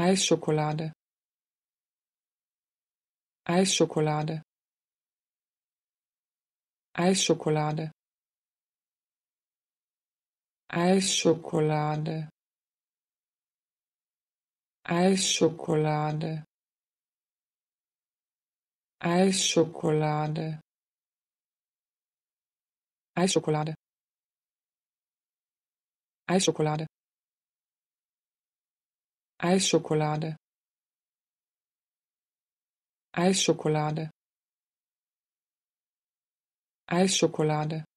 eisschokolade eisschokolade eisschokolade eisschokolade eisschokolade eisschokolade eisschokolade eisschokolade eisschokolade eisschokolade eisschokolade